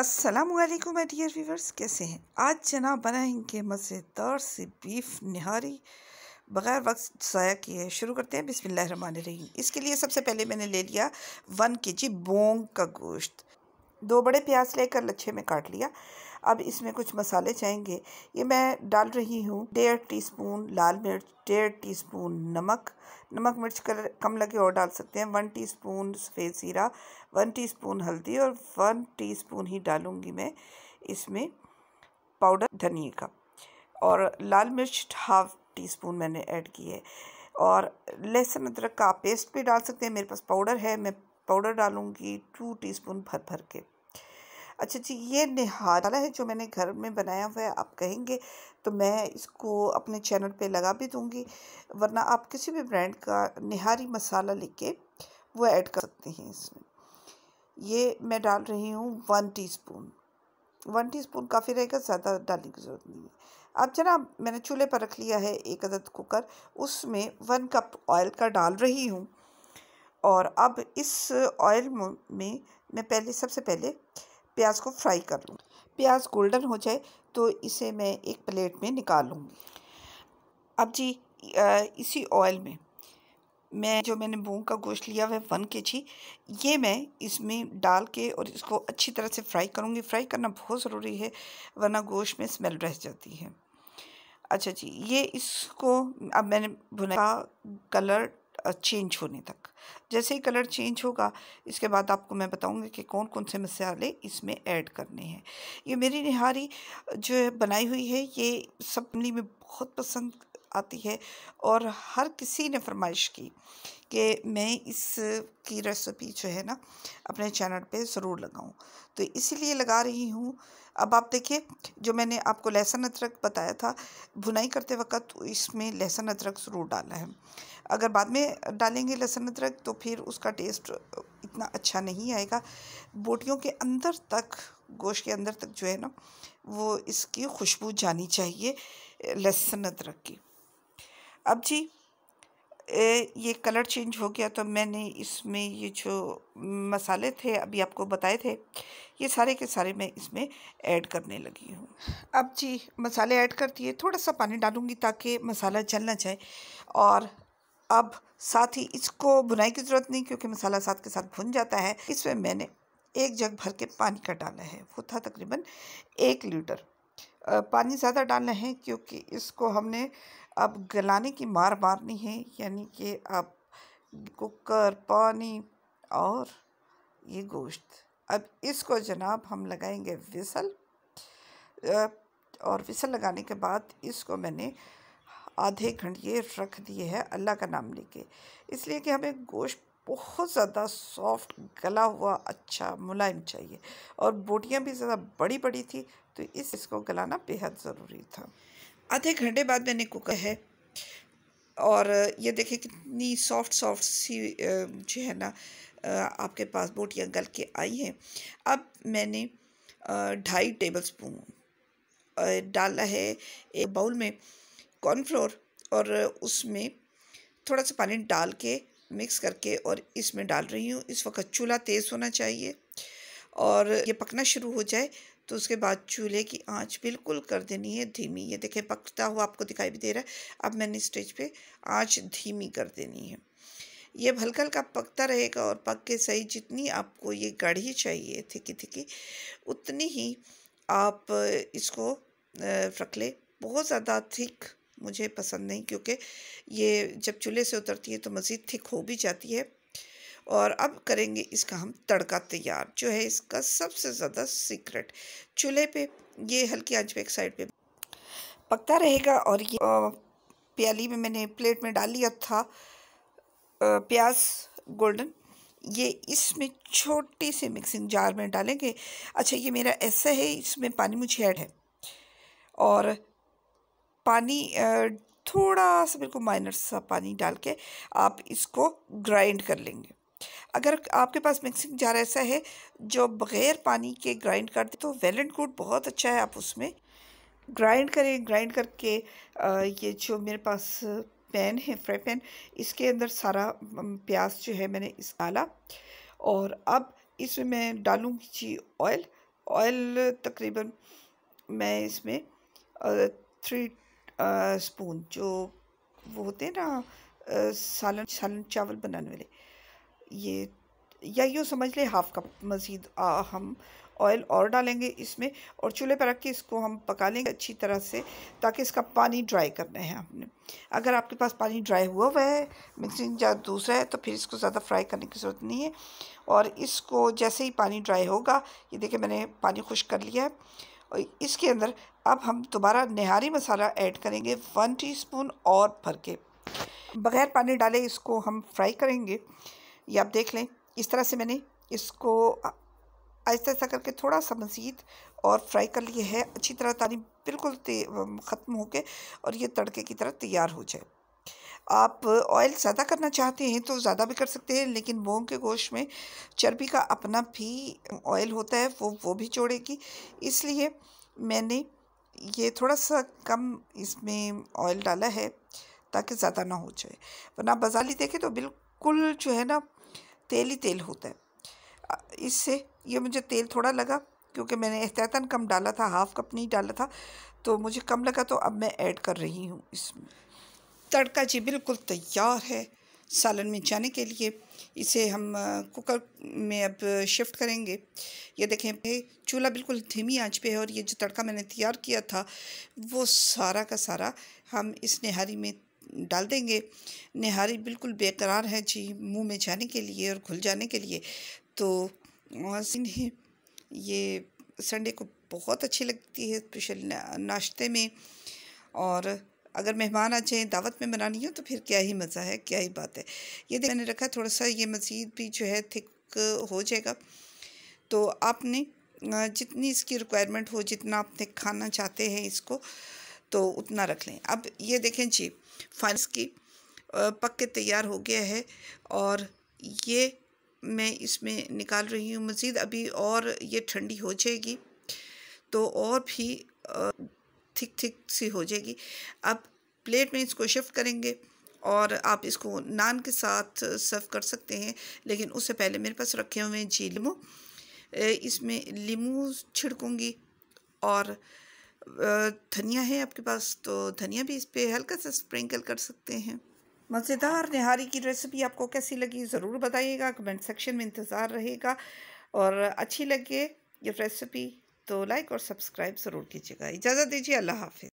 Aslam my dear viewers कैसे हैं आज जनाब बनाएंगे मज़ेदार से बीफ निहारी बग़ैर वक्त ज़ाया किए शुरू करते हैं बिस्मिल्लाह रहीम इसके लिए सबसे पहले मैंने ले लिया वन के जी बोंग का गोश्त दो बड़े प्याज लेकर लच्छे में काट लिया अब इसमें कुछ मसाले चाहेंगे ये मैं डाल रही हूँ डेढ़ टीस्पून लाल मिर्च डेढ़ टीस्पून नमक नमक मिर्च कलर कम लगे और डाल सकते हैं वन टीस्पून सफ़ेद ज़ीरा वन टीस्पून हल्दी और वन टीस्पून ही डालूँगी मैं इसमें पाउडर धनिए का और लाल मिर्च हाफ टी स्पून मैंने ऐड की है और लहसुन अदरक का पेस्ट भी डाल सकते हैं मेरे पास पाउडर है मैं पाउडर डालूँगी टू टीस्पून भर भर के अच्छा जी ये निहारा है जो मैंने घर में बनाया हुआ है आप कहेंगे तो मैं इसको अपने चैनल पे लगा भी दूँगी वरना आप किसी भी ब्रांड का निहारी मसाला लेके वो ऐड कर सकते हैं इसमें ये मैं डाल रही हूँ वन टीस्पून वन टीस्पून काफ़ी रहेगा ज़्यादा डालने की ज़रूरत नहीं है अब जनाब मैंने चूल्हे पर रख लिया है एक अदद कुकर उसमें वन कप ऑयल का डाल रही हूँ और अब इस ऑयल में मैं पहले सबसे पहले प्याज को फ्राई कर लूँ प्याज गोल्डन हो जाए तो इसे मैं एक प्लेट में निकाल लूँगी अब जी इसी ऑयल में मैं जो मैंने मूँग का गोश्त लिया है वन के जी ये मैं इसमें डाल के और इसको अच्छी तरह से फ्राई करूँगी फ्राई करना बहुत ज़रूरी है वरना गोश्त में स्मेल रह जाती है अच्छा जी ये इसको अब मैंने भुना कलर चेंज होने तक जैसे ही कलर चेंज होगा इसके बाद आपको मैं बताऊंगी कि कौन कौन से मसाले इसमें ऐड करने हैं ये मेरी निहारी जो बनाई हुई है ये सब में बहुत पसंद आती है और हर किसी ने फरमाइश की कि मैं इसकी रेसिपी जो है ना अपने चैनल पे ज़रूर लगाऊं तो इसीलिए लगा रही हूँ अब आप देखिए जो मैंने आपको लहसुन अदरक बताया था भुनाई करते वक्त तो इसमें लहसुन अदरक ज़रूर डाला है अगर बाद में डालेंगे लहसुन अदरक तो फिर उसका टेस्ट इतना अच्छा नहीं आएगा बोटियों के अंदर तक गोश्त के अंदर तक जो है ना वो इसकी खुशबू जानी चाहिए लहसुन अदरक की अब जी ये कलर चेंज हो गया तो मैंने इसमें ये जो मसाले थे अभी आपको बताए थे ये सारे के सारे मैं इसमें ऐड करने लगी हूँ अब जी मसाले ऐड कर दिए थोड़ा सा पानी डालूँगी ताकि मसाला जलना जाए और अब साथ ही इसको भुनाई की ज़रूरत नहीं क्योंकि मसाला साथ के साथ भुन जाता है इसमें मैंने एक जग भर के पानी का डाला है वो था तकरीबन एक लीटर पानी ज़्यादा डालना है क्योंकि इसको हमने अब गलाने की मार मारनी है यानी कि आप कुकर पानी और ये गोश्त अब इसको जनाब हम लगाएंगे विसल और विसल लगाने के बाद इसको मैंने आधे घंटे रख दिए है अल्लाह का नाम लेके इसलिए कि हमें गोश्त बहुत ज़्यादा सॉफ्ट गला हुआ अच्छा मुलायम चाहिए और बोटियाँ भी ज़्यादा बड़ी बड़ी थी तो इस इसको गलाना बेहद ज़रूरी था आधे घंटे बाद मैंने कुकर है और ये देखें कितनी सॉफ्ट सॉफ्ट सी जो है ना आपके पास या गल के आई हैं अब मैंने ढाई टेबल स्पून डाला है एक बाउल में कॉर्नफ्लोर और उसमें थोड़ा सा पानी डाल के मिक्स करके और इसमें डाल रही हूँ इस वक्त चूल्हा तेज़ होना चाहिए और ये पकना शुरू हो जाए तो उसके बाद चूल्हे की आंच बिल्कुल कर देनी है धीमी ये देखें पकता हुआ आपको दिखाई भी दे रहा है अब मैंने स्टेज पे आंच धीमी कर देनी है ये हल्का हल्का पकता रहेगा और पक के सही जितनी आपको ये गढ़ी चाहिए थिकी थिकी उतनी ही आप इसको रख लें बहुत ज़्यादा थिक मुझे पसंद नहीं क्योंकि ये जब चूल्हे से उतरती है तो मज़ीद थिक हो भी जाती है और अब करेंगे इसका हम तड़का तैयार जो है इसका सबसे ज़्यादा सीक्रेट चूल्हे पे ये हल्की आंच पे एक साइड पे पकता रहेगा और ये प्याली में मैंने प्लेट में डाल लिया था प्याज गोल्डन ये इसमें छोटी सी मिक्सिंग जार में डालेंगे अच्छा ये मेरा ऐसा है इसमें पानी मुझे ऐड है और पानी थोड़ा सा बिल्कुल माइनर सा पानी डाल के आप इसको ग्राइंड कर लेंगे अगर आपके पास मिक्सिंग जार ऐसा है जो बग़ैर पानी के ग्राइंड कर दे तो वेल एंड गुड बहुत अच्छा है आप उसमें ग्राइंड करें ग्राइंड करके ये जो मेरे पास पैन है फ्राई पैन इसके अंदर सारा प्याज जो है मैंने इस डाला और अब इसमें मैं डालूँगी जी ऑयल ऑयल तकरीबन मैं इसमें थ्री स्पून जो वो होते हैं ना सालन सालन चावल बनाने वाले ये या यूँ समझ लें हाफ़ कप मज़ीद हम ऑयल और डालेंगे इसमें और चूल्हे पर रख के इसको हम पका लेंगे अच्छी तरह से ताकि इसका पानी ड्राई करना है हमने अगर आपके पास पानी ड्राई हुआ हुआ है मिक्सिंग जार दूसरा है तो फिर इसको ज़्यादा फ्राई करने की ज़रूरत नहीं है और इसको जैसे ही पानी ड्राई होगा ये देखिए मैंने पानी खुश कर लिया है और इसके अंदर अब हम दोबारा नहारी मसाला ऐड करेंगे वन टी और भर के बग़ैर पानी डाले इसको हम फ्राई करेंगे ये आप देख लें इस तरह से मैंने इसको आहिस्ता आहिस्ता करके थोड़ा सा मज़ीद और फ्राई कर लिए है अच्छी तरह तारी बिल्कुल ख़त्म हो के और ये तड़के की तरह तैयार हो जाए आप ऑयल ज़्यादा करना चाहते हैं तो ज़्यादा भी कर सकते हैं लेकिन मोंग के गोश्त में चर्बी का अपना भी ऑयल होता है वो वो भी जोड़ेगी इसलिए मैंने ये थोड़ा सा कम इसमें ऑयल डाला है ताकि ज़्यादा ना हो जाए वरना बाजाली देखें तो बिल्कुल बिल्कुल जो है ना तेल ही तेल होता है इससे ये मुझे तेल थोड़ा लगा क्योंकि मैंने एहतियातन कम डाला था हाफ़ कप नहीं डाला था तो मुझे कम लगा तो अब मैं ऐड कर रही हूँ इसमें तड़का जी बिल्कुल तैयार है सालन में जाने के लिए इसे हम कुकर में अब शिफ्ट करेंगे ये देखें चूल्हा बिल्कुल धीमी आंच पे है और ये जो तड़का मैंने तैयार किया था वो सारा का सारा हम इस नहारी में डाल देंगे निहारी बिल्कुल बेकरार है जी मुंह में जाने के लिए और घुल जाने के लिए तो इन्हें ये संडे को बहुत अच्छी लगती है स्पेशल नाश्ते में और अगर मेहमान आ जाएँ दावत में बनानी हो तो फिर क्या ही मज़ा है क्या ही बात है ये देख मैंने रखा थोड़ा सा ये मज़ीद भी जो है थिक हो जाएगा तो आपने जितनी इसकी रिक्वायरमेंट हो जितना आपने खाना चाहते हैं इसको तो उतना रख लें अब ये देखें जी फाइनस की पक के तैयार हो गया है और ये मैं इसमें निकाल रही हूँ मज़ीद अभी और ये ठंडी हो जाएगी तो और भी थिक थिक सी हो जाएगी अब प्लेट में इसको शिफ्ट करेंगे और आप इसको नान के साथ सर्व कर सकते हैं लेकिन उससे पहले मेरे पास रखे हुए हैं जी लीमू इसमें लीमू छिड़कूँगी और धनिया है आपके पास तो धनिया भी इस पर हल्का सा स्प्रिंकल कर सकते हैं मज़ेदार निहारी की रेसिपी आपको कैसी लगी ज़रूर बताइएगा कमेंट सेक्शन में इंतज़ार रहेगा और अच्छी लगे ये रेसिपी तो लाइक और सब्सक्राइब ज़रूर कीजिएगा इजाज़त दीजिए अल्लाह हाफि